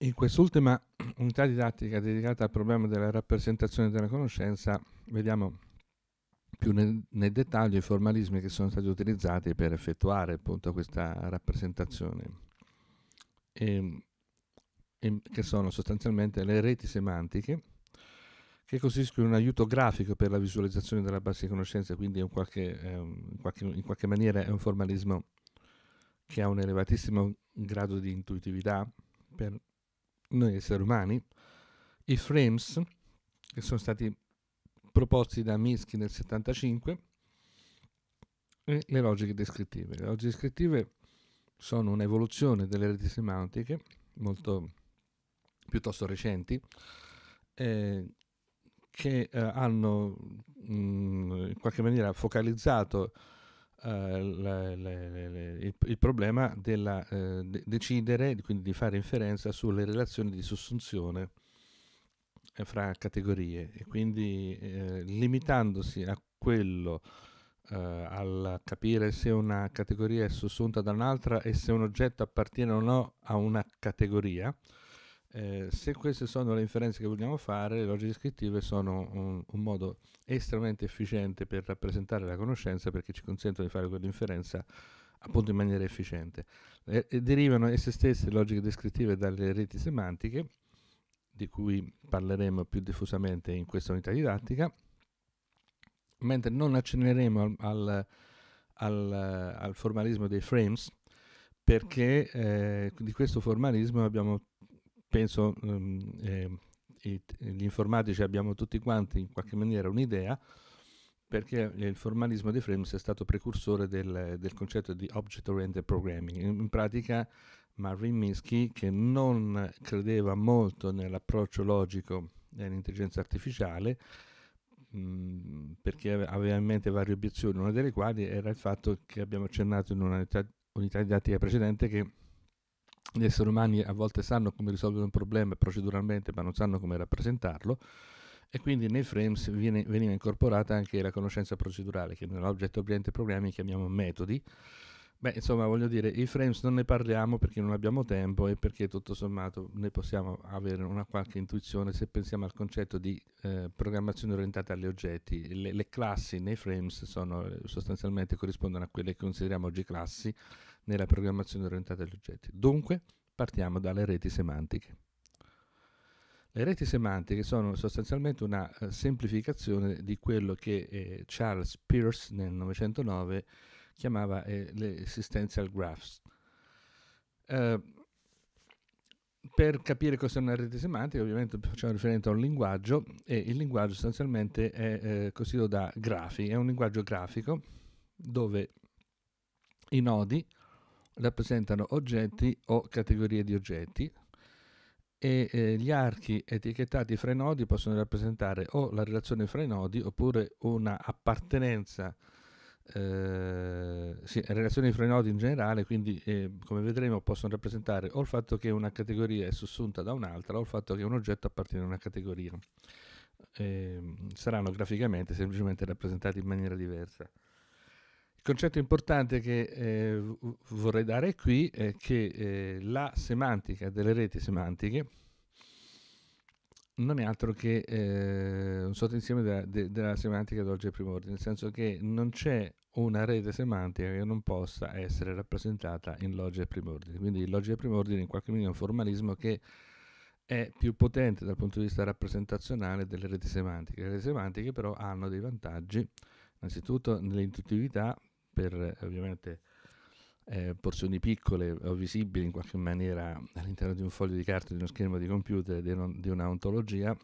In quest'ultima unità didattica dedicata al problema della rappresentazione della conoscenza vediamo più nel, nel, dettaglio i formalismi che sono stati utilizzati per effettuare appunto questa rappresentazione, e, ehm, e, ehm, che sono sostanzialmente le reti semantiche che costituiscono un aiuto grafico per la visualizzazione della base di conoscenza, quindi in qualche, in, qualche, in qualche maniera è un formalismo che ha un elevatissimo grado di intuitività per noi esseri umani, i frames che sono stati proposti da Minsky nel 75 e le logiche descrittive. Le logiche descrittive sono un'evoluzione delle reti semantiche molto piuttosto recenti eh, che eh, hanno mh, mm, in qualche maniera focalizzato le, eh, le, le, il, il, problema della eh, de- decidere, quindi di fare inferenza sulle relazioni di sussunzione eh, fra categorie e quindi eh, limitandosi a quello eh, al capire se una categoria è sussunta da un'altra e se un oggetto appartiene o no a una categoria eh, se queste sono le inferenze che vogliamo fare, le logiche descrittive sono un, un, modo estremamente efficiente per rappresentare la conoscenza perché ci consentono di fare quell'inferenza appunto in maniera efficiente. Eh, derivano esse stesse le logiche descrittive dalle reti semantiche, di cui parleremo più diffusamente in questa unità didattica, mentre non accenneremo al, al, al, al formalismo dei frames, perché eh, di questo formalismo abbiamo penso um, eh, gli informatici abbiamo tutti quanti in qualche maniera un'idea, perché eh, il formalismo di Frames è stato precursore del, del concetto di object-oriented programming. In, in pratica Marvin Minsky, che non credeva molto nell'approccio logico dell'intelligenza artificiale, mhmm, perché aveva in mente varie obiezioni, una delle quali era il fatto che abbiamo accennato in un'unità di didattica precedente che gli esseri umani a volte sanno come risolvere un problema proceduralmente, ma non sanno come rappresentarlo, e quindi nei frames viene, veniva incorporata anche la conoscenza procedurale, che nell'oggetto oriented programmi chiamiamo metodi. Beh, insomma, voglio dire, i frames non ne parliamo perché non abbiamo tempo e perché tutto sommato ne possiamo avere una qualche intuizione se pensiamo al concetto di eh, programmazione orientata agli oggetti. Le, le classi nei frames sono, eh, sostanzialmente corrispondono a quelle che consideriamo oggi classi nella programmazione orientata agli oggetti. Dunque, partiamo dalle reti semantiche. Le reti semantiche sono sostanzialmente una eh, semplificazione di quello che eh, Charles Peirce nel 1909 chiamava eh, le existential graphs. Uh, per capire cosa è una rete semantica, ovviamente facciamo riferimento a un linguaggio e il linguaggio sostanzialmente è eh, costituito da grafi, è un linguaggio grafico dove i nodi rappresentano oggetti o categorie di oggetti e eh, gli archi etichettati fra i nodi possono rappresentare o la relazione fra i nodi oppure una appartenenza eh, sì, relazioni fra i nodi in generale, quindi eh, come vedremo possono rappresentare o il fatto che una categoria è sussunta da un'altra o il fatto che un oggetto appartiene a una categoria. Eh, saranno graficamente semplicemente rappresentati in maniera diversa. Il concetto importante che eh, vorrei dare qui è che eh, la semantica delle reti semantiche non è altro che eh, un sottoinsieme della, de, della semantica d'oggi e primordine, nel senso che non c'è una rete semantica che non possa essere rappresentata in logia e primordine. Quindi il logia e primordine in qualche modo è un formalismo che è più potente dal punto di vista rappresentazionale delle reti semantiche. Le reti semantiche però hanno dei vantaggi, innanzitutto nell'intuitività, per ovviamente eh, porzioni piccole o visibili in qualche maniera all'interno di un foglio di carta, di uno schermo di computer, di, non, di una ontologia,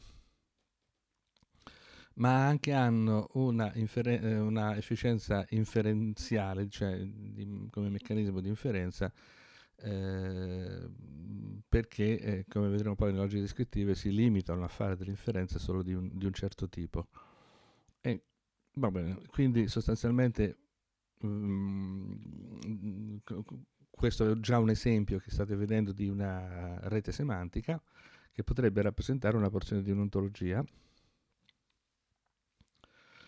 ma anche hanno una, inferen- eh, una efficienza inferenziale, cioè di, come meccanismo di inferenza, eh, perché, eh, come vedremo poi nelle logiche descrittive, si limitano a fare delle inferenze solo di un, di un certo tipo. E, bene, quindi sostanzialmente Mm, mm, mm, questo è già un esempio che state vedendo di una rete semantica che potrebbe rappresentare una porzione di un'ontologia.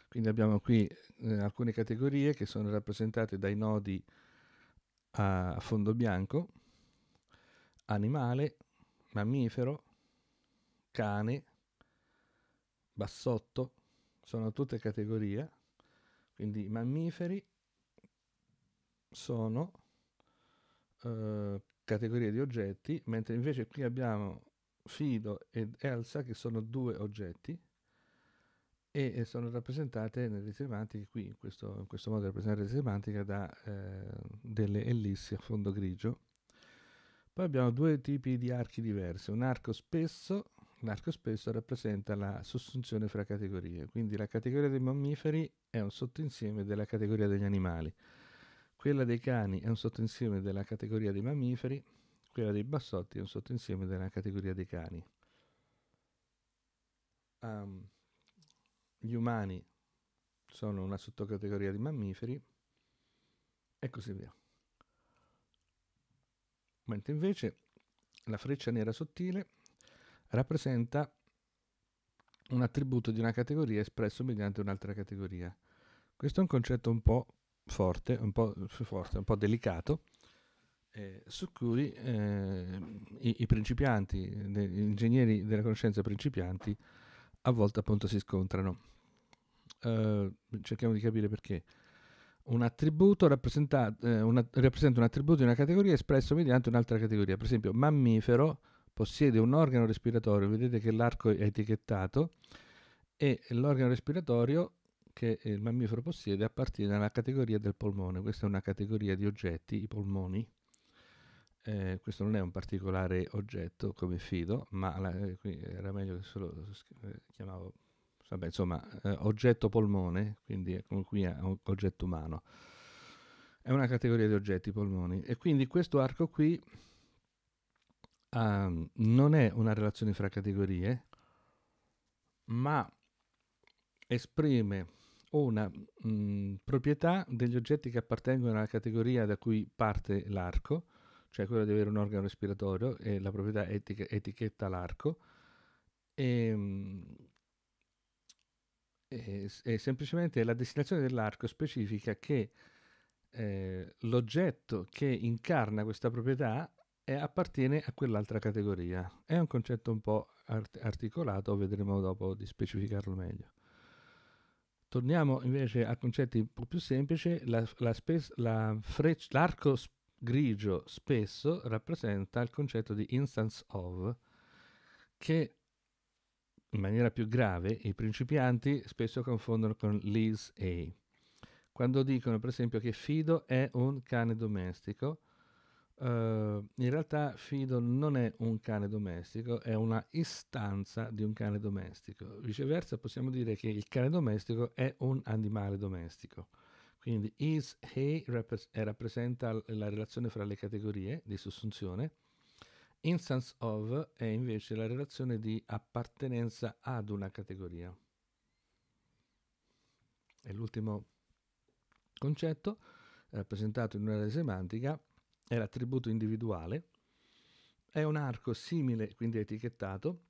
Quindi abbiamo qui eh, alcune categorie che sono rappresentate dai nodi a fondo bianco, animale, mammifero, cane, bassotto, sono tutte categorie, quindi mammiferi, sono eh, categorie di oggetti, mentre invece qui abbiamo Fido ed Elsa che sono due oggetti e, sono rappresentate nelle semantiche qui, in questo, in questo modo rappresentate le semantiche da eh, delle ellissi a fondo grigio. Poi abbiamo due tipi di archi diversi, un arco spesso, l'arco spesso rappresenta la sussunzione fra categorie, quindi la categoria dei mammiferi è un sottoinsieme della categoria degli animali. Quella dei cani è un sottoinsieme della categoria dei mammiferi, quella dei bassotti è un sottoinsieme della categoria dei cani. Um, gli umani sono una sottocategoria di mammiferi e così via. Mentre invece la freccia nera sottile rappresenta un attributo di una categoria espresso mediante un'altra categoria. Questo è un concetto un po' forte, un po', forte, un po delicato, eh, su cui eh, i, i, principianti, gli ingegneri della conoscenza principianti, a volte appunto si scontrano. Eh, cerchiamo di capire perché. Un attributo rappresenta, eh, una, rappresenta un attributo di una categoria espresso mediante un'altra categoria. Per esempio, mammifero possiede un organo respiratorio, vedete che l'arco è etichettato, e l'organo respiratorio che il mammifero possiede appartiene alla categoria del polmone. Questa è una categoria di oggetti, i polmoni. Eh, questo non è un particolare oggetto come fido, ma la, eh, era meglio che solo eh, eh chiamavo, vabbè, insomma, eh, oggetto polmone, quindi come qui è un oggetto umano. È una categoria di oggetti i polmoni e quindi questo arco qui um, non è una relazione fra categorie, ma esprime o una mh, mm, proprietà degli oggetti che appartengono alla categoria da cui parte l'arco, cioè quella di avere un organo respiratorio e la proprietà etica, etichetta l'arco, ehm, e, e, e, semplicemente la destinazione dell'arco specifica che eh, l'oggetto che incarna questa proprietà è, appartiene a quell'altra categoria. È un concetto un po' art- articolato, vedremo dopo di specificarlo meglio. Torniamo invece a concetti un po' più semplici, la, la spes- la freccia, l'arco sp- grigio spesso rappresenta il concetto di instance of, che in maniera più grave i principianti spesso confondono con lease A. Quando dicono per esempio che Fido è un cane domestico, Uh, in realtà Fido non è un cane domestico, è una istanza di un cane domestico. Viceversa possiamo dire che il cane domestico è un animale domestico. Quindi is, he rappres- eh, rappresenta la relazione fra le categorie di sussunzione, instance of è invece la relazione di appartenenza ad una categoria. E l'ultimo concetto, rappresentato eh, in un'area semantica, è l'attributo individuale, è un arco simile, quindi etichettato,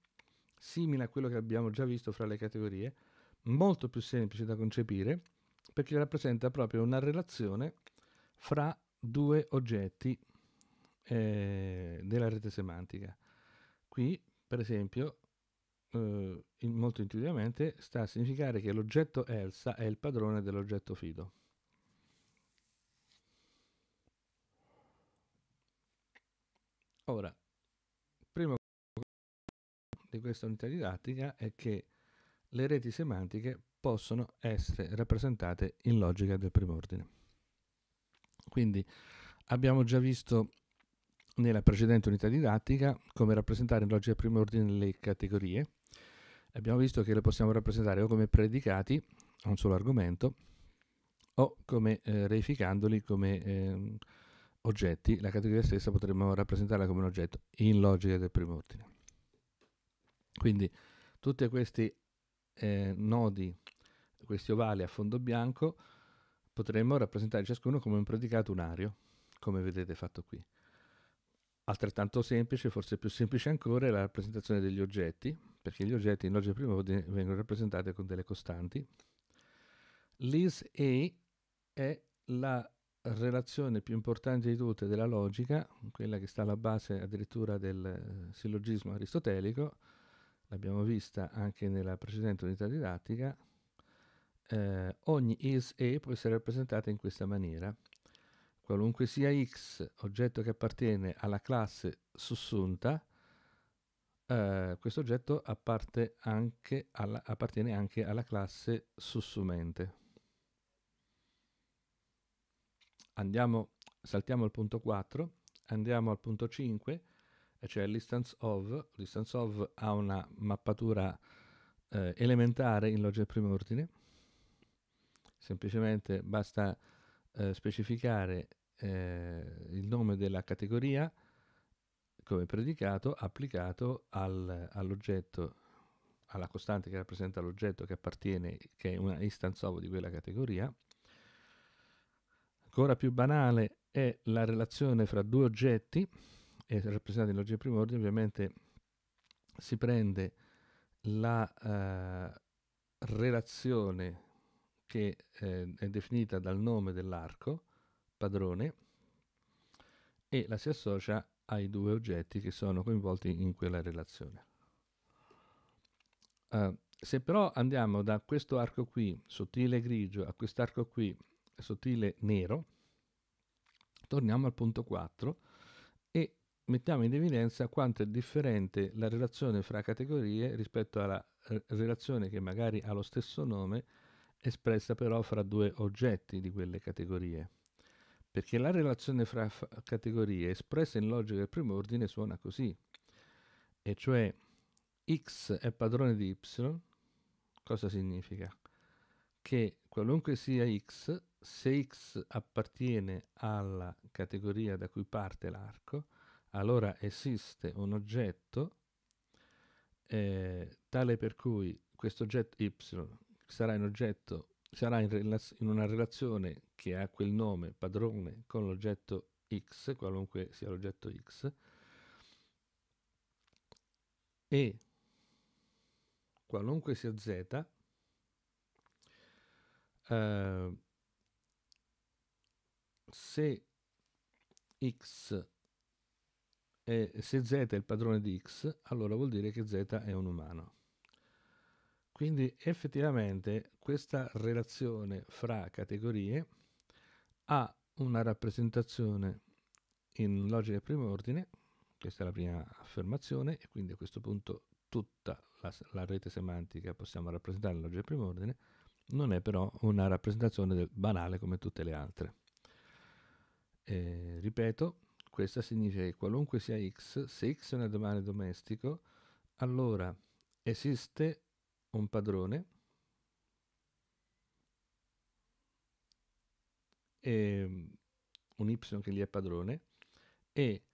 simile a quello che abbiamo già visto fra le categorie, molto più semplice da concepire, perché rappresenta proprio una relazione fra due oggetti eh, della rete semantica. Qui, per esempio, eh, molto intuitivamente sta a significare che l'oggetto Elsa è il padrone dell'oggetto Fido. Ora, prima di questa unità didattica è che le reti semantiche possono essere rappresentate in logica del primo ordine. Quindi abbiamo già visto nella precedente unità didattica come rappresentare in logica del primo ordine le categorie. Abbiamo visto che le possiamo rappresentare o come predicati a un solo argomento o come eh, reificandoli come eh, oggetti, la categoria stessa potremmo rappresentarla come un oggetto in logica del primo ordine. Quindi tutti questi eh, nodi, questi ovali a fondo bianco, potremmo rappresentare ciascuno come un predicato unario, come vedete fatto qui. Altrettanto semplice, forse più semplice ancora, è la rappresentazione degli oggetti, perché gli oggetti in logica del primo ordine vengono rappresentati con delle costanti. Lis A è la relazione più importante di tutte della logica, quella che sta alla base addirittura del eh, sillogismo aristotelico, l'abbiamo vista anche nella precedente unità didattica, eh, ogni is e può essere rappresentata in questa maniera. Qualunque sia x oggetto che appartiene alla classe sussunta, eh, questo oggetto anche alla, appartiene anche alla classe sussumente. Andiamo, saltiamo al punto 4, andiamo al punto 5, cioè l'instance of. L'instance of ha una mappatura eh, elementare in loggia primo ordine. Semplicemente basta eh, specificare eh, il nome della categoria come predicato applicato al, all'oggetto, alla costante che rappresenta l'oggetto che appartiene, che è una instance of di quella categoria, Ancora più banale è la relazione fra due oggetti, e rappresentati nell'oggetto primo ordine, ovviamente si prende la eh, relazione che eh, è definita dal nome dell'arco, padrone, e la si associa ai due oggetti che sono coinvolti in quella relazione. Uh, se però andiamo da questo arco qui, sottile grigio, a quest'arco qui, sottile nero, torniamo al punto 4 e mettiamo in evidenza quanto è differente la relazione fra categorie rispetto alla eh, relazione che magari ha lo stesso nome, espressa però fra due oggetti di quelle categorie. Perché la relazione fra categorie espressa in logica del primo ordine suona così, e cioè x è padrone di y, cosa significa? Che Qualunque sia x, se x appartiene alla categoria da cui parte l'arco, allora esiste un oggetto eh, tale per cui questo oggetto y sarà un oggetto sarà in, relaz- in, una relazione che ha quel nome padrone con l'oggetto x, qualunque sia l'oggetto x, e qualunque sia z Ehm, se x è, se z è il padrone di x, allora vuol dire che z è un umano. Quindi effettivamente questa relazione fra categorie ha una rappresentazione in logica di primo ordine, questa è la prima affermazione, e quindi a questo punto tutta la, la rete semantica possiamo rappresentare in logica di primo ordine, non è però una rappresentazione banale come tutte le altre. E, eh, ripeto, questa significa che qualunque sia x, se x è un animale domestico, allora esiste un padrone un y che gli è padrone e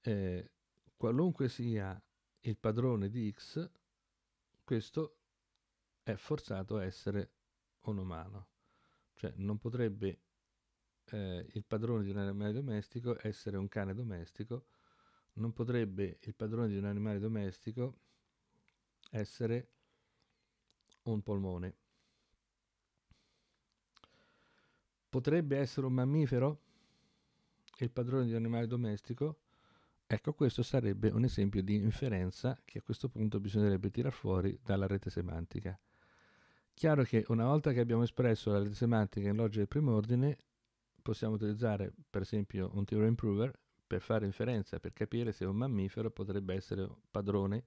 eh, qualunque sia il padrone di x questo è forzato a essere un umano. Cioè non potrebbe eh, il padrone di un animale domestico essere un cane domestico, non potrebbe il padrone di un animale domestico essere un polmone. Potrebbe essere un mammifero il padrone di un animale domestico? Ecco, questo sarebbe un esempio di inferenza che a questo punto bisognerebbe tirar fuori dalla rete semantica. Chiaro che una volta che abbiamo espresso la rete semantica in logica del primo ordine, possiamo utilizzare per esempio un theorem prover per fare inferenza, per capire se un mammifero potrebbe essere padrone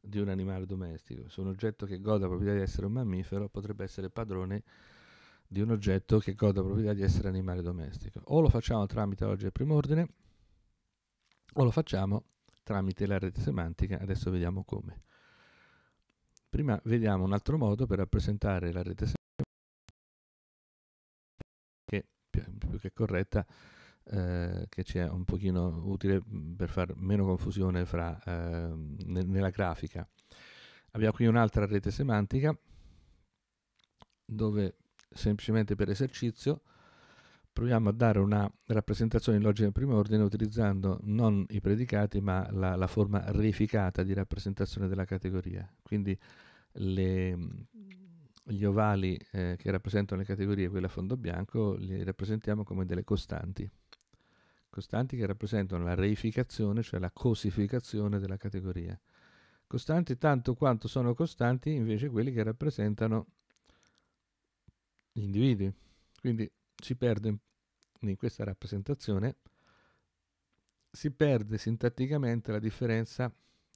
di un animale domestico. Se un oggetto che goda proprietà di essere un mammifero potrebbe essere padrone di un oggetto che goda proprietà di essere animale domestico. O lo facciamo tramite logica del primo ordine, o lo facciamo tramite la rete semantica, adesso vediamo come. Prima vediamo un altro modo per rappresentare la rete semantica che più che corretta eh, che ci è un pochino utile mm, per fare meno confusione fra, eh, nella grafica. Abbiamo qui un'altra rete semantica dove semplicemente per esercizio proviamo a dare una rappresentazione in logica di primo ordine utilizzando non i predicati ma la, la forma reificata di rappresentazione della categoria quindi le, mm, gli ovali eh, che rappresentano le categorie, quelle a fondo bianco, li rappresentiamo come delle costanti, costanti che rappresentano la reificazione, cioè la cosificazione della categoria. Costanti tanto quanto sono costanti invece quelli che rappresentano gli individui. Quindi si perde in questa rappresentazione, si perde sintatticamente la differenza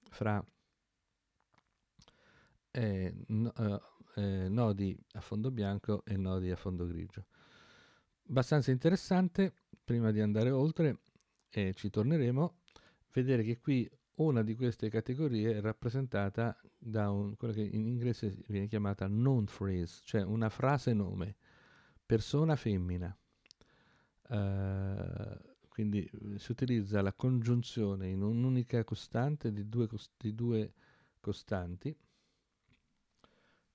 fra e eh, no, eh, eh, nodi a fondo bianco e nodi a fondo grigio. Abbastanza interessante, prima di andare oltre, e ci torneremo, vedere che qui una di queste categorie è rappresentata da un, quella che in inglese viene chiamata non phrase, cioè una frase nome, persona femmina. Uh, quindi si utilizza la congiunzione in un'unica costante di due, cost- di due costanti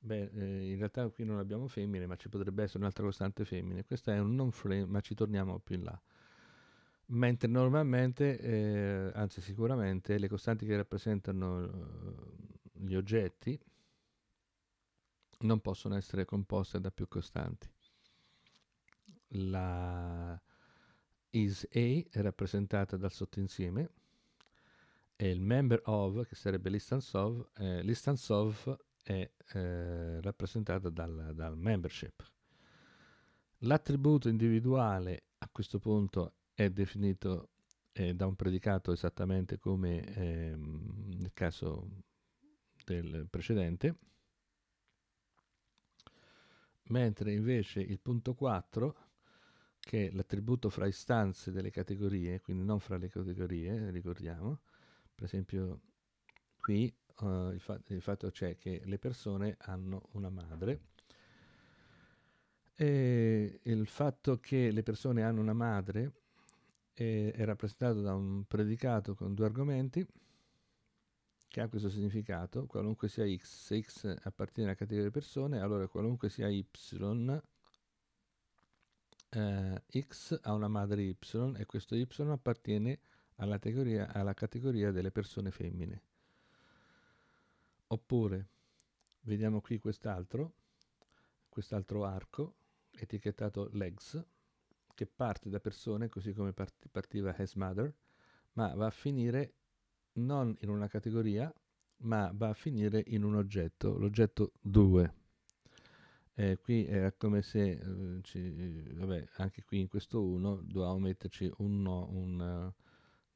Beh, eh, in realtà qui non abbiamo femmine, ma ci potrebbe essere un'altra costante femmine. Questa è un non frame, ma ci torniamo più in là. Mentre normalmente, eh, anzi sicuramente, le costanti che rappresentano eh, gli oggetti non possono essere composte da più costanti. La is A è rappresentata dal sottinsieme e il member of, che sarebbe l'instance of, eh, l'instance of è eh, rappresentata dal, dal membership. L'attributo individuale a questo punto è definito eh, da un predicato esattamente come eh, nel caso del precedente, mentre invece il punto 4, che è l'attributo fra istanze delle categorie, quindi non fra le categorie, ricordiamo, per esempio qui eh, il, fa- il, fatto c'è che le persone hanno una madre e il fatto che le persone hanno una madre eh, è rappresentato da un predicato con due argomenti che ha questo significato, qualunque sia x, se x appartiene alla categoria delle persone, allora qualunque sia y, eh, x ha una madre y e questo y appartiene alla categoria, alla categoria delle persone femmine. Oppure vediamo qui quest'altro, quest'altro arco etichettato legs, che parte da persone così come partiva Has Mother, ma va a finire non in una categoria, ma va a finire in un oggetto, l'oggetto 2. Eh, qui era come se, eh, ci, vabbè, anche qui in questo 1 dovevamo metterci un no, un, uh,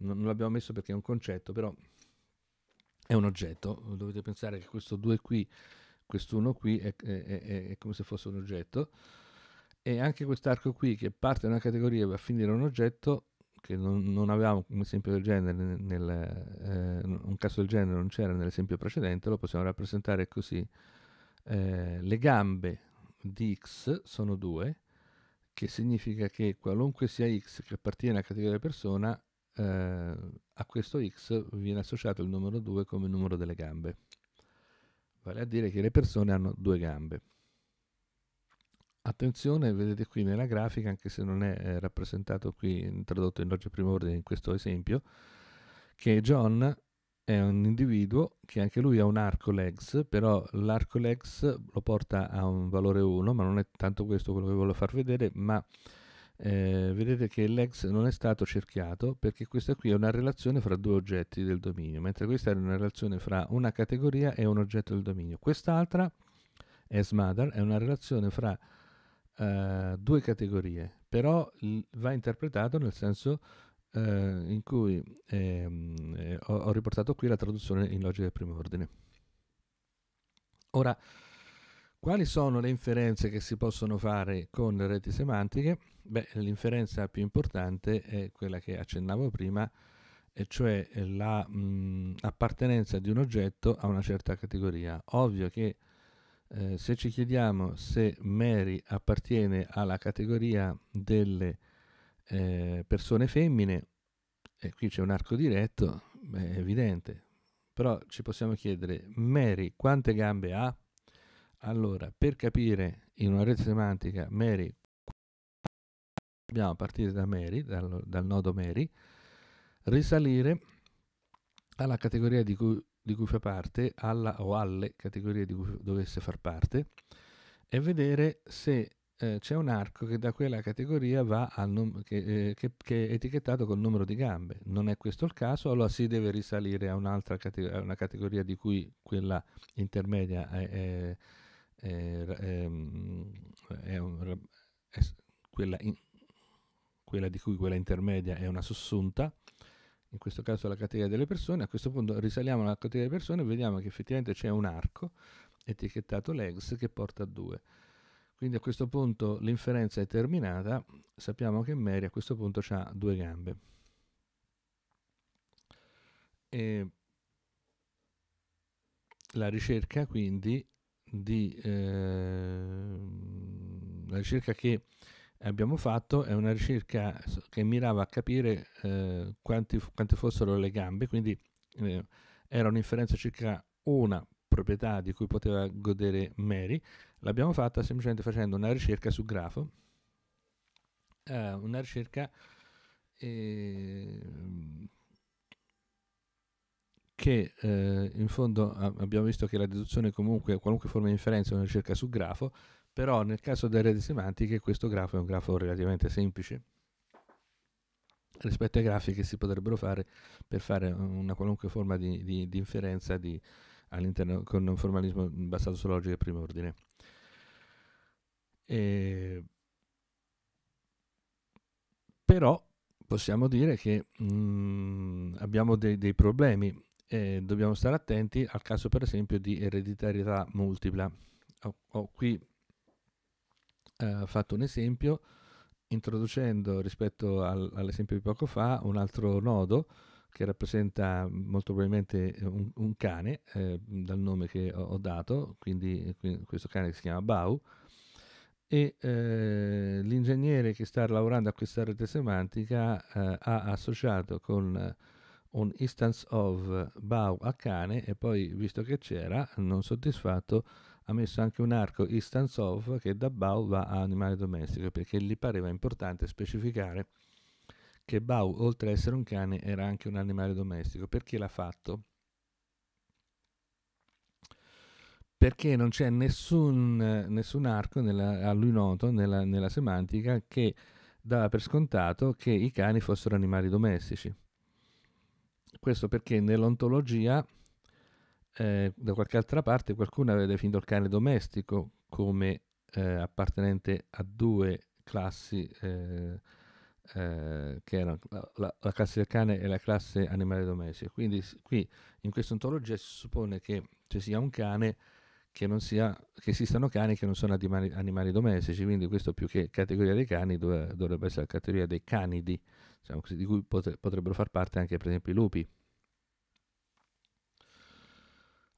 non l'abbiamo messo perché è un concetto, però è un oggetto, dovete pensare che questo 2 qui, quest'uno qui è, è, è, è come se fosse un oggetto e anche quest'arco qui che parte da una categoria e va a finire un oggetto che non, non avevamo un esempio del genere nel, eh, un caso del genere non c'era nell'esempio precedente lo possiamo rappresentare così eh, le gambe di x sono due che significa che qualunque sia x che appartiene alla categoria persona eh, a questo x viene associato il numero 2 come numero delle gambe. Vale a dire che le persone hanno due gambe. Attenzione, vedete qui nella grafica, anche se non è eh, rappresentato qui, tradotto in logica primo ordine in questo esempio, che John è un individuo che anche lui ha un arco legs, però l'arco legs lo porta a un valore 1, ma non è tanto questo quello che voglio far vedere, ma eh, vedete che l'ex non è stato cerchiato perché questa qui è una relazione fra due oggetti del dominio, mentre questa è una relazione fra una categoria e un oggetto del dominio. Quest'altra, as mother, è una relazione fra eh, due categorie, però va interpretato nel senso eh, in cui ehm, eh, ho, ho riportato qui la traduzione in logica del primo ordine. Ora, quali sono le inferenze che si possono fare con le reti semantiche? Beh, l'inferenza più importante è quella che accennavo prima, e cioè l'appartenenza di un oggetto a una certa categoria. Ovvio che eh, se ci chiediamo se Mary appartiene alla categoria delle eh, persone femmine, e qui c'è un arco diretto, beh, è evidente, però ci possiamo chiedere Mary quante gambe ha? Allora, per capire in una rete semantica Mary, dobbiamo partire da Mary, dal, dal nodo Mary, risalire alla categoria di cui, di cui fa parte, alla o alle categorie di cui dovesse far parte, e vedere se eh, c'è un arco che da quella categoria va al num- che, eh, che, che, è etichettato col numero di gambe. Non è questo il caso, allora si deve risalire a un'altra cate- una categoria di cui quella intermedia è, è eh, ehm, è un, è quella, in, quella di cui quella intermedia è una sussunta, in questo caso la categoria delle persone, a questo punto risaliamo alla categoria delle persone e vediamo che effettivamente c'è un arco etichettato legs che porta a 2. Quindi a questo punto l'inferenza è terminata, sappiamo che Mary a questo punto ha due gambe. E la ricerca quindi di eh, la ricerca che abbiamo fatto è una ricerca che mirava a capire eh, quanti, quante fossero le gambe, quindi eh, era un'inferenza circa una proprietà di cui poteva godere Mary. L'abbiamo fatta semplicemente facendo una ricerca su grafo, eh, una ricerca ehm, che eh, in fondo abbiamo visto che la deduzione comunque, è qualunque forma di inferenza è una ricerca su grafo, però nel caso delle reti semantiche questo grafo è un grafo relativamente semplice rispetto ai grafi che si potrebbero fare per fare una qualunque forma di, di, di inferenza di, all'interno con un formalismo basato su logica di primo ordine. E... Però possiamo dire che mh, mm, abbiamo dei, dei problemi eh, dobbiamo stare attenti al caso per esempio di ereditarietà multipla. Ho, ho qui eh, fatto un esempio introducendo rispetto al, all'esempio di poco fa un altro nodo che rappresenta molto probabilmente eh, un, un cane eh, dal nome che ho, ho dato, quindi, quindi questo cane si chiama Bau e eh, l'ingegnere che sta lavorando a questa rete semantica eh, ha associato con un instance of eh, bow a cane e poi, visto che c'era, non soddisfatto, ha messo anche un arco instance of che da bow va a animale domestico perché gli pareva importante specificare che Bau, oltre ad essere un cane, era anche un animale domestico. Perché l'ha fatto? Perché non c'è nessun, nessun arco nella, a lui noto nella, nella semantica che dava per scontato che i cani fossero animali domestici. Questo perché nell'ontologia, eh, da qualche altra parte, qualcuno aveva definito il cane domestico come eh, appartenente a due classi, eh, eh che erano la, la, classe del cane e la classe animale domestico. Quindi qui, in questa ontologia, si suppone che ci sia un cane che, non sia, che, esistano cani che non sono animali, animali, domestici, quindi questo più che categoria dei cani dovrebbe essere la categoria dei canidi, diciamo così, di cui potrebbero far parte anche per esempio i lupi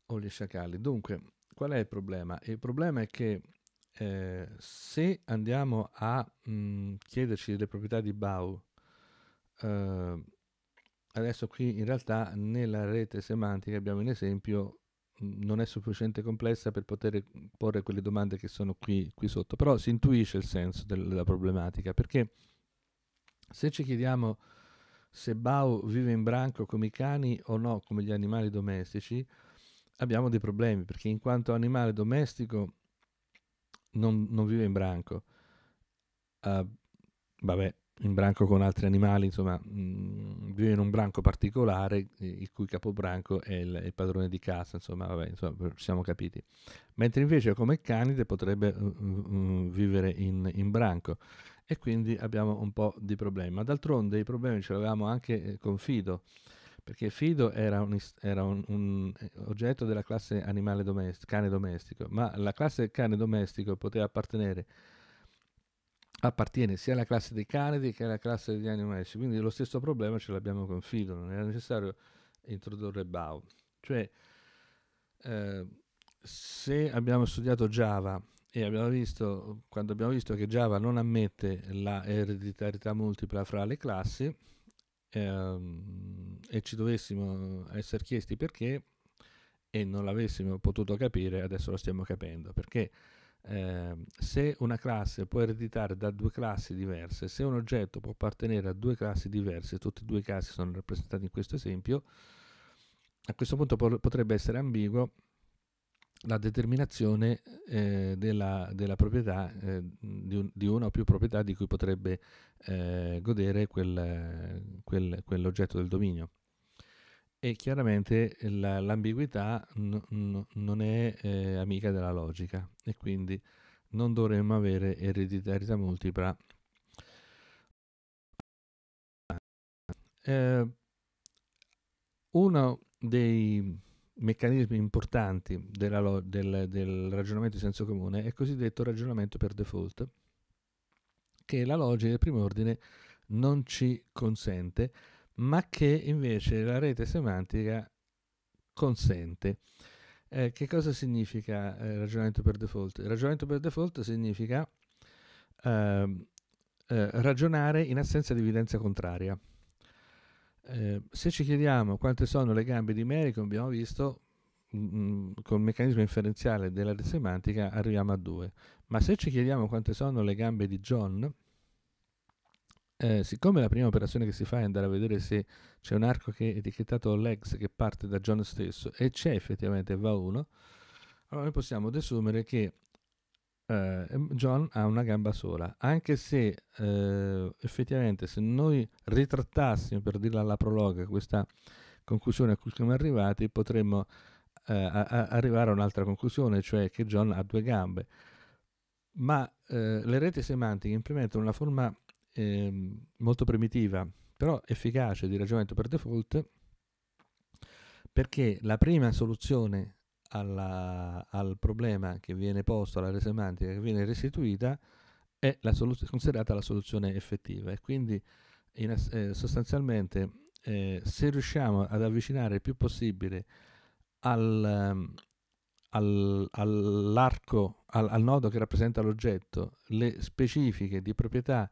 o gli sciacalli. Dunque, qual è il problema? Il problema è che eh, se andiamo a mh, mm, chiederci le proprietà di Bau, eh, adesso qui in realtà nella rete semantica abbiamo un esempio mm, non è sufficiente complessa per poter porre quelle domande che sono qui, qui sotto, però si intuisce il senso della problematica perché se ci chiediamo se Bau vive in branco come i cani o no, come gli animali domestici, abbiamo dei problemi, perché in quanto animale domestico non, non vive in branco. Uh, vabbè, in branco con altri animali, insomma, mh, mm, vive in un branco particolare, il cui capobranco è il, il padrone di casa, insomma, vabbè, insomma, siamo capiti. Mentre invece come canide potrebbe uh, uh, vivere in, in branco e quindi abbiamo un po' di problemi. Ma d'altronde i problemi ce l'avevamo anche eh, con Fido, perché Fido era, un, era un, un, eh, oggetto della classe animale domestico, cane domestico, ma la classe cane domestico poteva appartenere appartiene sia alla classe dei canidi che alla classe degli animali, quindi lo stesso problema ce l'abbiamo con Fido, non era necessario introdurre Bau. Cioè, eh, se abbiamo studiato Java e abbiamo visto, quando abbiamo visto che Java non ammette la ereditarietà multipla fra le classi ehm, e ci dovessimo essere chiesti perché e non l'avessimo potuto capire, adesso lo stiamo capendo, perché eh, se una classe può ereditare da due classi diverse, se un oggetto può appartenere a due classi diverse, tutti e due i casi sono rappresentati in questo esempio, a questo punto potrebbe essere ambiguo la determinazione eh, della, della, proprietà, eh, di, un, di, una o più proprietà di cui potrebbe eh, godere quel, quel, quell'oggetto del dominio. E chiaramente la, l'ambiguità n- n- non è eh, amica della logica e quindi non dovremmo avere ereditarietà multipla. Eh, uno dei meccanismi importanti della, del, del, ragionamento di senso comune è il cosiddetto ragionamento per default, che la logica del primo ordine non ci consente, ma che invece la rete semantica consente. Eh, che cosa significa eh, ragionamento per default? Il ragionamento per default significa ehm, eh, ragionare in assenza di evidenza contraria. Ehm, se ci chiediamo quante sono le gambe di Mary, come abbiamo visto, mh, mm, mm, il meccanismo inferenziale della semantica arriviamo a due. Ma se ci chiediamo quante sono le gambe di John, eh, siccome la prima operazione che si fa è andare a vedere se c'è un arco che è etichettato legs che parte da John stesso e c'è effettivamente va 1, allora noi possiamo desumere che Ehm, John ha una gamba sola, anche se eh, effettivamente se noi ritrattassimo, per dirla alla prologa, questa conclusione a cui siamo arrivati, potremmo eh, a, a arrivare a un'altra conclusione, cioè che John ha due gambe. Ma ehm, le reti semantiche implementano una forma ehm, molto primitiva, però efficace di ragionamento per default, perché la prima soluzione alla, al problema che viene posto, alla semantica che viene restituita, è la soluz- considerata la soluzione effettiva. E quindi in, eh, sostanzialmente eh, se riusciamo ad avvicinare il più possibile al, ehm, al, all'arco, al, al, nodo che rappresenta l'oggetto, le specifiche di proprietà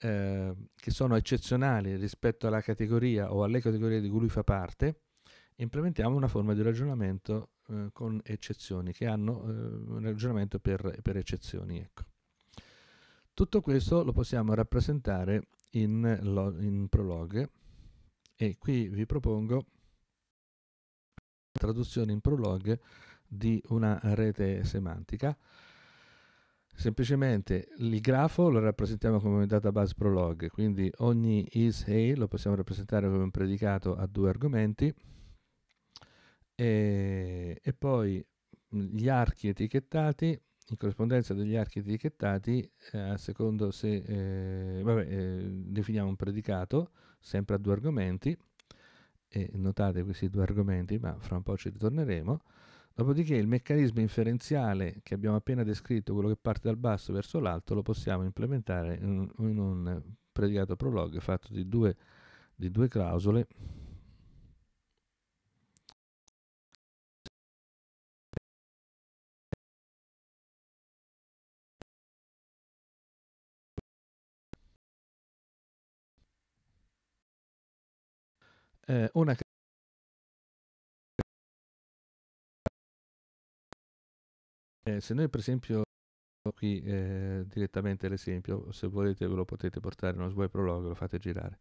eh, che sono eccezionali rispetto alla categoria o alle categorie di cui lui fa parte, implementiamo una forma di ragionamento eh, con eccezioni, che hanno eh, un ragionamento per, per eccezioni. Ecco. Tutto questo lo possiamo rappresentare in, in prolog e qui vi propongo la traduzione in prolog di una rete semantica. Semplicemente il grafo lo rappresentiamo come un database prolog, quindi ogni is e lo possiamo rappresentare come un predicato a due argomenti e, e poi mhmm, gli archi etichettati in corrispondenza degli archi etichettati, eh, secondo se eh, vabbè, eh, definiamo un predicato, sempre a due argomenti, e notate questi due argomenti, ma fra un po' ci ritorneremo. Dopodiché il meccanismo inferenziale che abbiamo appena descritto, quello che parte dal basso verso l'alto, lo possiamo implementare in, in un predicato prologue fatto di due, di due clausole eh, una eh, se noi per esempio qui eh, direttamente l'esempio se volete ve lo potete portare uno swipe prologo lo fate girare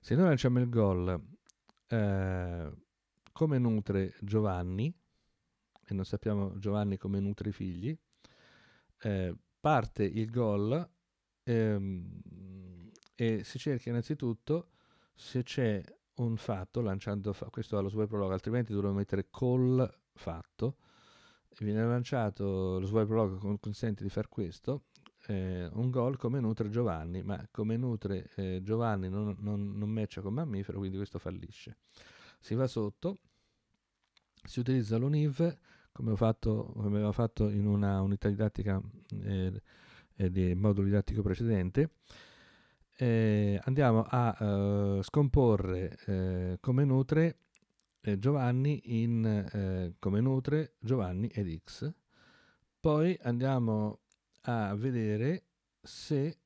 se noi lanciamo il gol eh, come nutre Giovanni e non sappiamo Giovanni come nutre i figli eh, parte il gol ehm, e si cerca innanzitutto se c'è un fatto lanciando, fa- questo allo swipe prologue, altrimenti dovrò mettere call fatto, viene lanciato lo swipe prologue consente di fare questo, eh, un gol come nutre Giovanni, ma come nutre eh, Giovanni non, non, non matcha con mammifero, quindi questo fallisce. Si va sotto, si utilizza l'UNIV come, ho fatto, come aveva fatto in una unità didattica eh, eh di modulo didattico precedente, eh, andiamo a uh, scomporre eh, come nutre eh, Giovanni in eh, come nutre Giovanni ed X. Poi andiamo a vedere se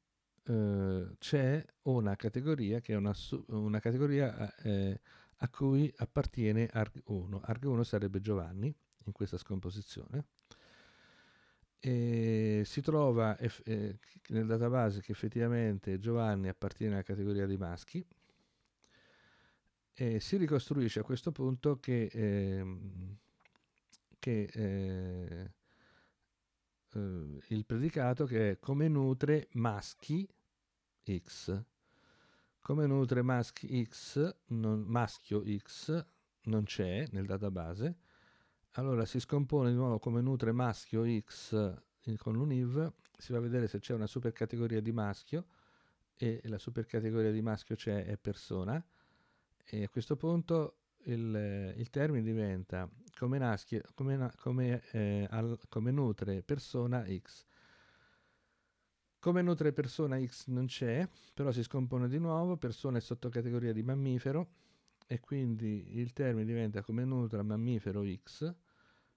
eh, c'è una categoria che è una, una categoria a cui appartiene arg 1. Arg 1 sarebbe Giovanni in questa scomposizione e si trova eh, nel database che effettivamente Giovanni appartiene alla categoria dei maschi e si ricostruisce a questo punto che, ehm, eh, che eh, il predicato che è come nutre maschi X come nutre maschi X non, maschio X non c'è nel database allora si scompone di nuovo come nutre maschio X eh, con l'univ, si va a vedere se c'è una supercategoria di maschio e la supercategoria di maschio c'è è persona e a questo punto il, il termine diventa come, naschi, come, come, eh, al, come nutre persona X. Come nutre persona X non c'è, però si scompone di nuovo, persona è sottocategoria di mammifero, e quindi il termine diventa come nutra mammifero X,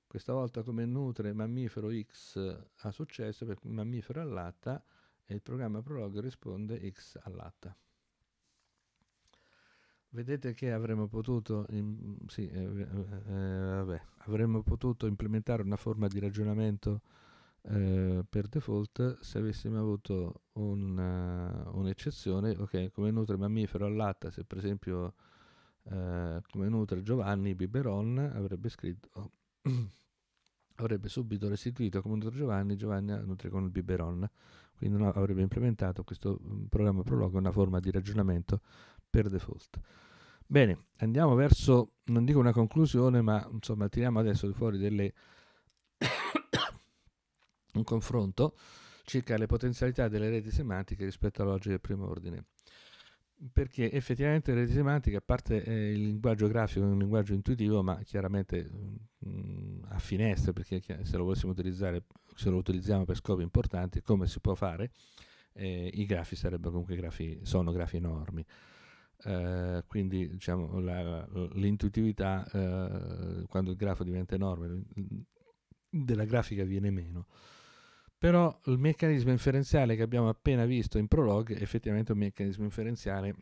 questa volta come nutre mammifero X ha successo perché mammifero allatta e il programma prologo risponde X allatta. Vedete che avremmo potuto, in, sì, eh, eh, eh, eh avremmo potuto, implementare una forma di ragionamento eh, per default se avessimo avuto eh, un'eccezione, un come nutre mammifero allatta, se per esempio eh, come nutre Giovanni Biberon avrebbe scritto avrebbe subito restituito come nutre Giovanni Giovanni nutre con il Biberon quindi no, avrebbe implementato questo mm, programma prologo una forma di ragionamento per default bene andiamo verso non dico una conclusione ma insomma tiriamo adesso fuori delle un confronto circa le potenzialità delle reti semantiche rispetto alla logica del primo ordine perché effettivamente rete semantica, a parte eh, il linguaggio grafico, è un linguaggio intuitivo, ma chiaramente mh, mm, a finestra, perché se lo volessimo utilizzare, se lo utilizziamo per scopi importanti, come si può fare, eh, i grafi sarebbero comunque grafi, sono grafi enormi. Eh, quindi diciamo, la, l'intuitività, eh, quando il grafo diventa enorme, mm, della grafica viene meno però il meccanismo inferenziale che abbiamo appena visto in Prolog è effettivamente un meccanismo inferenziale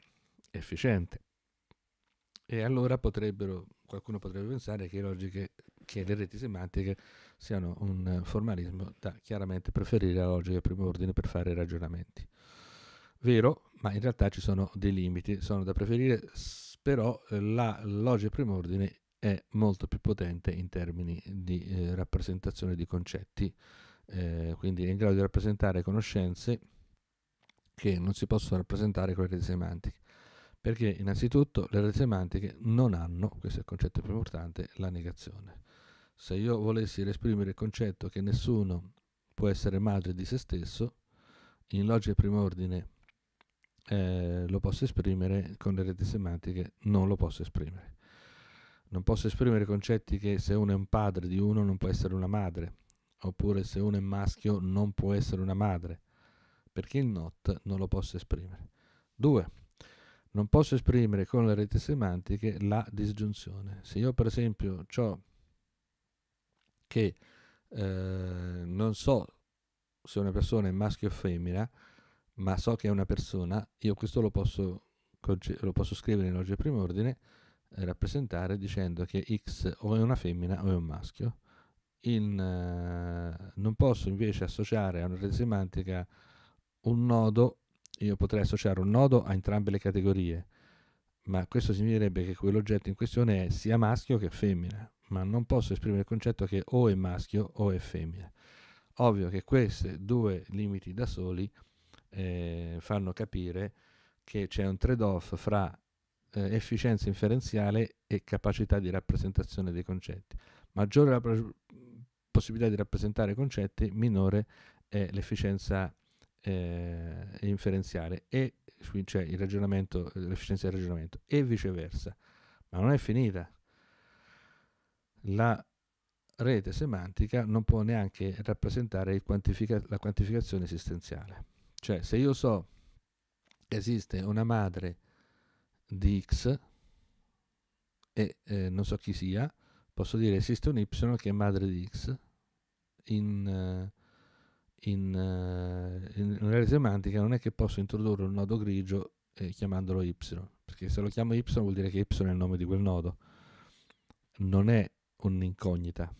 efficiente. E allora qualcuno potrebbe pensare che, logiche, che le reti semantiche siano un formalismo da chiaramente preferire alla logica di primo ordine per fare ragionamenti. Vero, ma in realtà ci sono dei limiti, sono da preferire, però eh, la logica di primo ordine è molto più potente in termini di eh, rappresentazione di concetti eh, quindi è in grado di rappresentare conoscenze che non si possono rappresentare con le reti semantiche, perché innanzitutto le reti semantiche non hanno, questo è il concetto più importante, la negazione. Se io volessi esprimere il concetto che nessuno può essere madre di se stesso, in logica di primo ordine eh, lo posso esprimere, con le reti semantiche non lo posso esprimere. Non posso esprimere concetti che se uno è un padre di uno non può essere una madre, oppure se uno è maschio non può essere una madre, perché il not non lo posso esprimere. 2. Non posso esprimere con le reti semantiche la disgiunzione. Se io per esempio ho che eh, non so se una persona è maschio o femmina, ma so che è una persona, io questo lo posso, lo posso scrivere in ordine primo ordine, eh, rappresentare dicendo che X o è una femmina o è un maschio in, eh, non posso invece associare a una rete semantica un nodo, io potrei associare un nodo a entrambe le categorie, ma questo significherebbe che quell'oggetto in questione è sia maschio che femmina, ma non posso esprimere il concetto che o è maschio o è femmina. Ovvio che questi due limiti da soli eh, fanno capire che c'è un trade-off fra eh, efficienza inferenziale e capacità di rappresentazione dei concetti. Maggiore la possibilità di rappresentare concetti, minore è l'efficienza eh, inferenziale, e, cioè il ragionamento, l'efficienza del ragionamento, e viceversa. Ma non è finita. La rete semantica non può neanche rappresentare quantifica- la quantificazione esistenziale. Cioè, se io so che esiste una madre di X e eh, non so chi sia, posso dire esiste un Y che è madre di X in, eh, in, eh, in un'area semantica non è che posso introdurre un nodo grigio eh, chiamandolo y, perché se lo chiamo y vuol dire che y è il nome di quel nodo, non è un'incognita.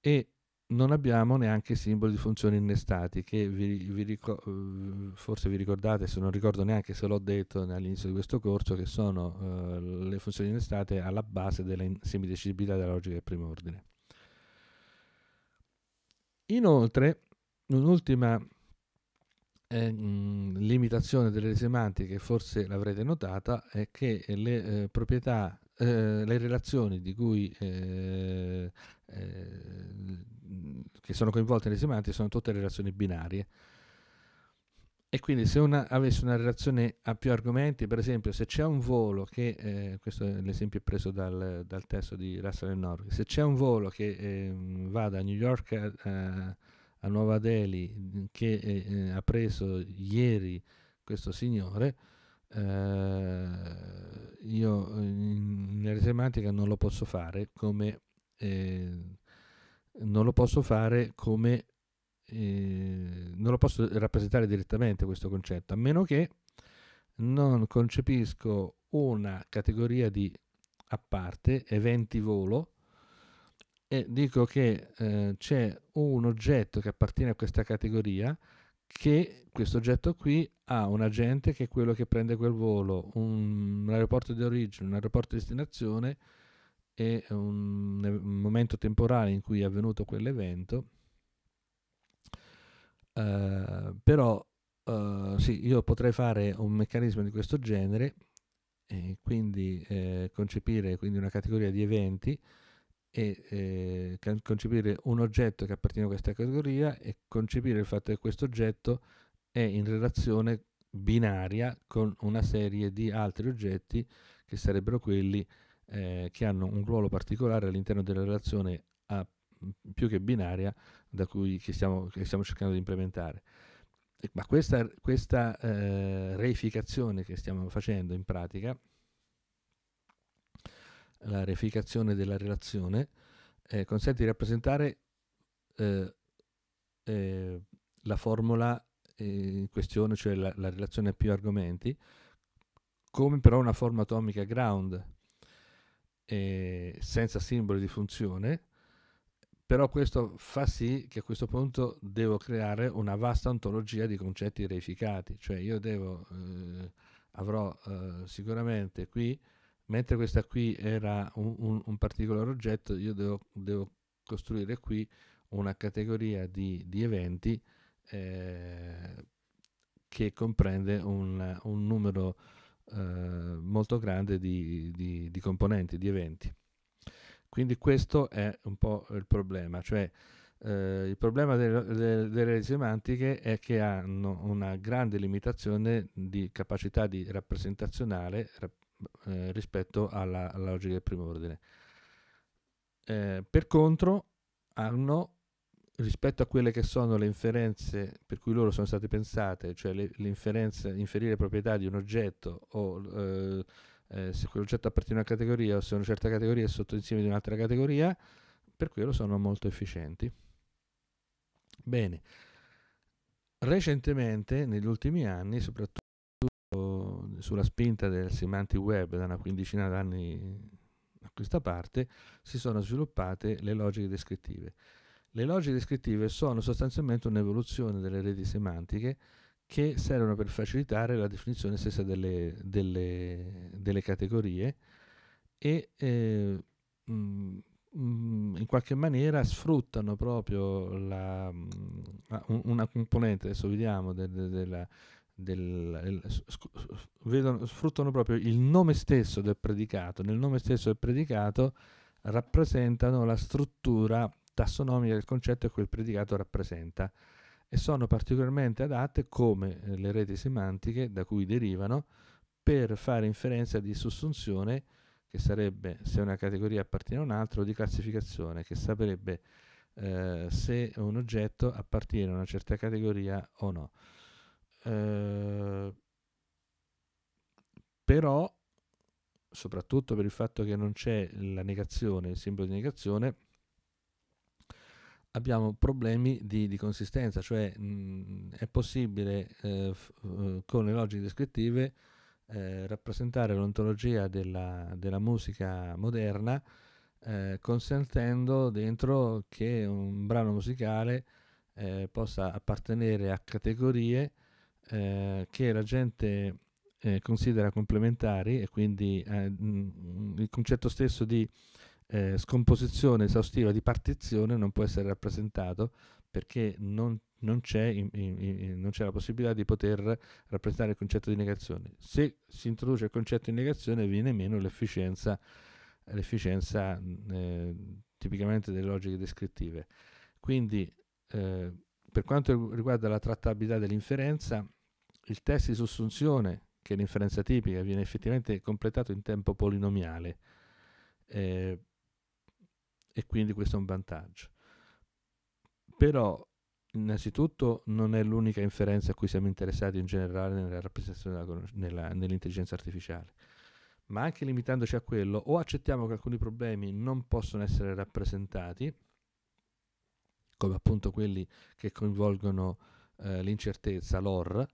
E non abbiamo neanche simboli di funzioni innestati, che vi, vi rico- eh, forse vi ricordate, se non ricordo neanche se l'ho detto all'inizio di questo corso, che sono eh, le funzioni innestate alla base della in- semidecibilità della logica del primo ordine. Inoltre, un'ultima eh, limitazione delle semantiche, forse l'avrete notata, è che le eh, proprietà, eh, le relazioni di cui eh, eh, che sono coinvolte nelle semantiche sono tutte relazioni binarie. E quindi se una, avesse una relazione a più argomenti, per esempio se c'è un volo che, eh, questo è l'esempio preso dal, dal testo di Russell Norris, se c'è un volo che eh, va da New York a, a Nuova Delhi che eh, eh, ha preso ieri questo signore, eh, io nella tematica non lo posso fare come, eh, non lo posso fare come Ehm, non lo posso rappresentare direttamente questo concetto, a meno che non concepisco una categoria di a parte, eventi volo, e dico che eh, c'è un oggetto che appartiene a questa categoria, che questo oggetto qui ha un agente che è quello che prende quel volo, un, un aeroporto di origine, un aeroporto di destinazione e un, un momento temporale in cui è avvenuto quell'evento Ehm, però uh, sì, io potrei fare un meccanismo di questo genere e quindi eh, concepire quindi una categoria di eventi e eh, concepire un oggetto che appartiene a questa categoria e concepire il fatto che questo oggetto è in relazione binaria con una serie di altri oggetti che sarebbero quelli eh, che hanno un ruolo particolare all'interno della relazione a, più che binaria da cui che stiamo, che stiamo cercando di implementare. Ma questa, questa eh, reificazione che stiamo facendo in pratica, la reificazione della relazione, eh, consente di rappresentare eh, eh la formula eh, in questione, cioè la, la, relazione a più argomenti, come però una forma atomica ground, eh, senza simboli di funzione, però questo fa sì che a questo punto devo creare una vasta ontologia di concetti reificati, cioè io devo, eh, avrò eh, sicuramente qui, mentre questa qui era un, un, un particolare oggetto, io devo, devo, costruire qui una categoria di, di eventi eh, che comprende un, un numero eh, molto grande di, di, di componenti, di eventi. Quindi questo è un po' il problema, cioè eh, il problema delle, delle, delle semantiche è che hanno una grande limitazione di capacità di rappresentazionale rap, eh, rispetto alla, alla, logica del primo ordine. Eh, per contro hanno rispetto a quelle che sono le inferenze per cui loro sono state pensate, cioè le, le inferenze, inferire proprietà di un oggetto o eh, eh, se quell'oggetto appartiene a una categoria o se una certa categoria è sotto insieme di un'altra categoria, per quello sono molto efficienti. Bene, recentemente, negli ultimi anni, soprattutto sulla spinta del Semantic Web da una quindicina d'anni a questa parte, si sono sviluppate le logiche descrittive. Le logiche descrittive sono sostanzialmente un'evoluzione delle reti semantiche che servono per facilitare la definizione stessa delle, delle, delle categorie e eh, mh, mm, mm, in qualche maniera sfruttano proprio la, mm, ah, una componente, adesso vediamo, della, della, della, vedono, sfruttano proprio il nome stesso del predicato, nel nome stesso del predicato rappresentano la struttura tassonomica del concetto che quel predicato rappresenta e sono particolarmente adatte come eh, le reti semantiche da cui derivano per fare inferenza di sussunzione che sarebbe se una categoria appartiene a un'altra o di classificazione che saprebbe eh, se un oggetto appartiene a una certa categoria o no. Eh, però soprattutto per il fatto che non c'è la negazione, il simbolo di negazione, abbiamo problemi di, di consistenza, cioè mh, è possibile eh, f- eh, con le logiche descrittive eh, rappresentare l'ontologia della, della musica moderna eh, consentendo dentro che un brano musicale eh, possa appartenere a categorie eh, che la gente considera complementari e quindi mh, il concetto stesso di eh, scomposizione esaustiva di partizione non può essere rappresentato perché non, non, c'è in, in, in, non, c'è la possibilità di poter rappresentare il concetto di negazione. Se si introduce il concetto di negazione viene meno l'efficienza, l'efficienza eh, tipicamente delle logiche descrittive. Quindi eh, per quanto riguarda la trattabilità dell'inferenza, il test di sussunzione, che è l'inferenza tipica, viene effettivamente completato in tempo polinomiale. Eh, e quindi questo è un vantaggio. Però innanzitutto non è l'unica inferenza a cui siamo interessati in generale nella rappresentazione della, nella, nell'intelligenza artificiale, ma anche limitandoci a quello o accettiamo che alcuni problemi non possono essere rappresentati, come appunto quelli che coinvolgono eh, l'incertezza, l'OR,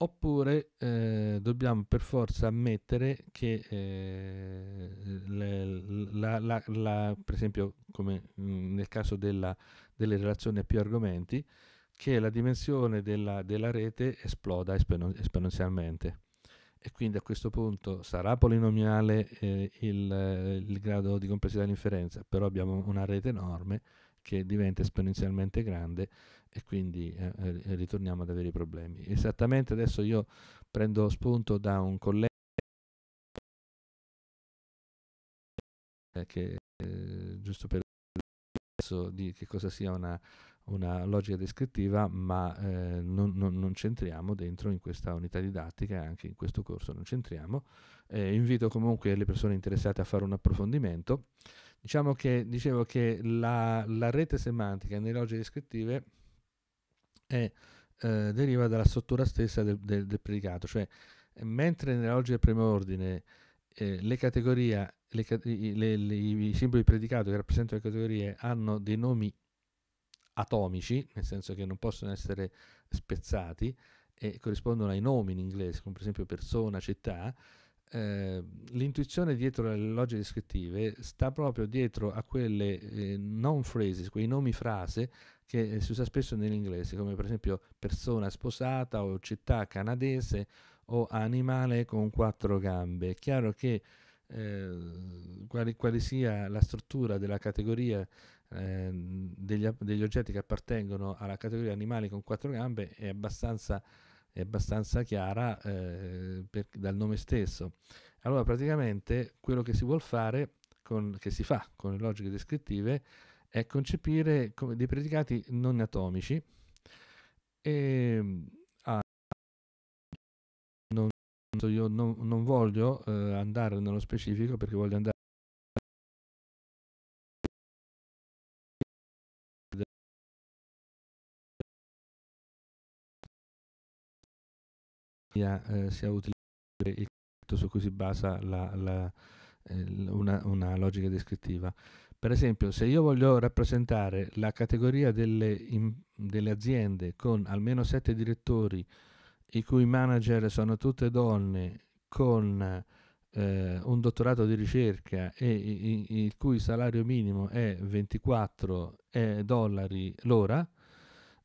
oppure eh, dobbiamo per forza ammettere che eh, la, la, la, per esempio come mm, nel caso della, delle relazioni a più argomenti che la dimensione della, della rete esploda esponenzialmente e quindi a questo punto sarà polinomiale eh, il, il grado di complessità dell'inferenza però abbiamo una rete enorme che diventa esponenzialmente grande e quindi eh, eh, ritorniamo ad avere i problemi. Esattamente adesso io prendo spunto da un collega eh, che eh, giusto per di che cosa sia una, una logica descrittiva, ma eh, non, non, non, c'entriamo dentro in questa unità didattica, anche in questo corso non c'entriamo. Eh, invito comunque le persone interessate a fare un approfondimento. Diciamo che, dicevo che la, la rete semantica nelle logiche descrittive è, eh, deriva dalla struttura stessa del, del, del, predicato, cioè mentre nelle logiche del primo ordine eh, le categorie, le, le, le, i simboli predicato che rappresentano le categorie hanno dei nomi atomici, nel senso che non possono essere spezzati e corrispondono ai nomi in inglese, come per esempio persona, città, Ehm, l'intuizione dietro le logiche descrittive sta proprio dietro a quelle eh, non phrases, quei nomi frase che eh, si usa spesso nell'inglese, come per esempio persona sposata o città canadese o animale con quattro gambe. È chiaro che eh, quale, quale, sia la struttura della categoria ehm, degli, degli oggetti che appartengono alla categoria animali con quattro gambe è abbastanza è abbastanza chiara eh, per, dal nome stesso. Allora praticamente quello che si vuole fare, con, che si fa con le logiche descrittive, è concepire dei predicati non atomici e ehm, ah, non, io non, non voglio eh, andare nello specifico perché voglio andare sia, eh, sia utile il concetto su cui si basa la, la, eh, una, una, logica descrittiva. Per esempio, se io voglio rappresentare la categoria delle, in, delle aziende con almeno sette direttori, i cui manager sono tutte donne, con eh, un dottorato di ricerca e i, il cui salario minimo è 24 eh, dollari l'ora,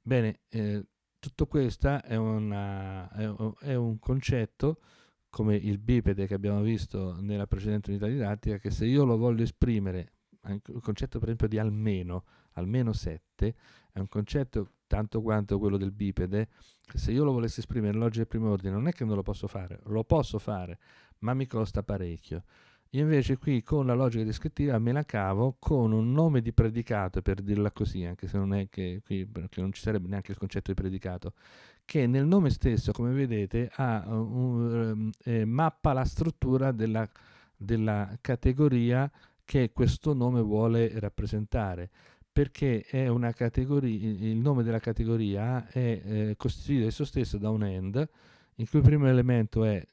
bene, eh, tutto questo è, una, eh, è un concetto come il bipede che abbiamo visto nella precedente unità didattica, che se io lo voglio esprimere, il concetto per esempio di almeno, almeno 7, è un concetto tanto quanto quello del bipede, che se io lo volessi esprimere in logica di primo ordine, non è che non lo posso fare, lo posso fare, ma mi costa parecchio. Io invece qui con la logica descrittiva me la cavo con un nome di predicato, per dirla così, anche se non è che qui non ci sarebbe neanche il concetto di predicato, che nel nome stesso, come vedete, ha, uh, un, ehm, eh, mappa la struttura della, della categoria che questo nome vuole rappresentare perché il nome della categoria è eh, costituito esso stesso da un end, il cui primo elemento è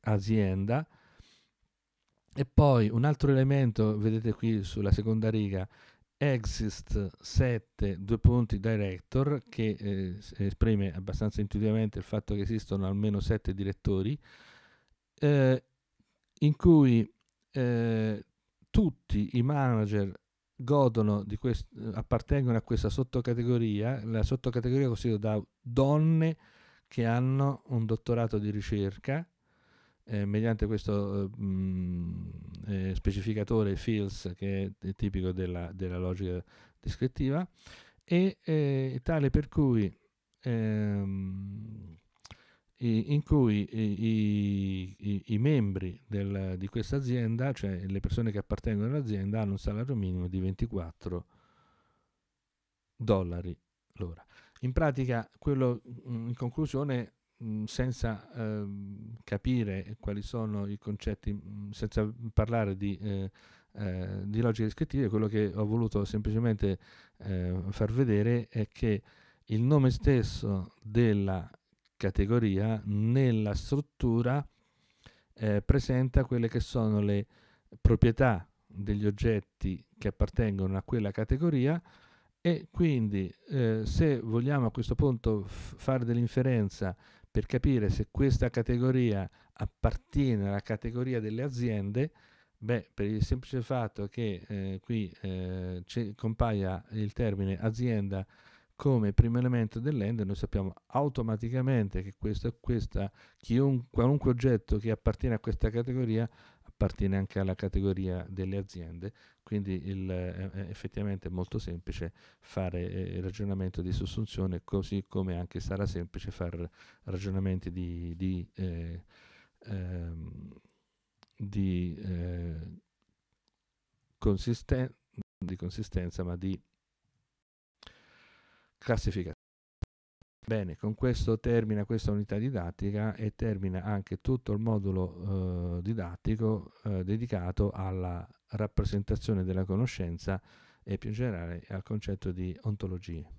azienda, e poi un altro elemento, vedete qui sulla seconda riga, Exist 7 due punti director che eh, esprime abbastanza intuitivamente il fatto che esistono almeno 7 direttori eh, in cui eh, tutti i manager godono di quest- appartengono a questa sottocategoria, la sottocategoria costituita da donne che hanno un dottorato di ricerca eh, mediante questo eh, mh, eh, specificatore fields che è tipico della, della logica descrittiva e eh, tale per cui ehm, in cui i, i, i membri del, di questa azienda, cioè le persone che appartengono all'azienda, hanno un salario minimo di 24 dollari l'ora. In pratica, quello in conclusione senza eh, capire quali sono i concetti, senza parlare di, eh, eh, di logica descrittiva, quello che ho voluto semplicemente eh, far vedere è che il nome stesso della categoria nella struttura eh, presenta quelle che sono le proprietà degli oggetti che appartengono a quella categoria e quindi eh, se vogliamo a questo punto f- fare dell'inferenza per capire se questa categoria appartiene alla categoria delle aziende, beh, per il semplice fatto che eh, qui eh, compaia il termine azienda come primo elemento dell'end, noi sappiamo automaticamente che questa, questa, chiunque, qualunque oggetto che appartiene a questa categoria appartiene anche alla categoria delle aziende, quindi il, eh, effettivamente è molto semplice fare eh, il ragionamento di sussunzione così come anche sarà semplice fare ragionamenti di, di, eh, ehm, di, eh, consisten- di consistenza ma di classificazione Bene, con questo termina questa unità didattica e termina anche tutto il modulo eh, didattico eh, dedicato alla rappresentazione della conoscenza e più in generale al concetto di ontologie.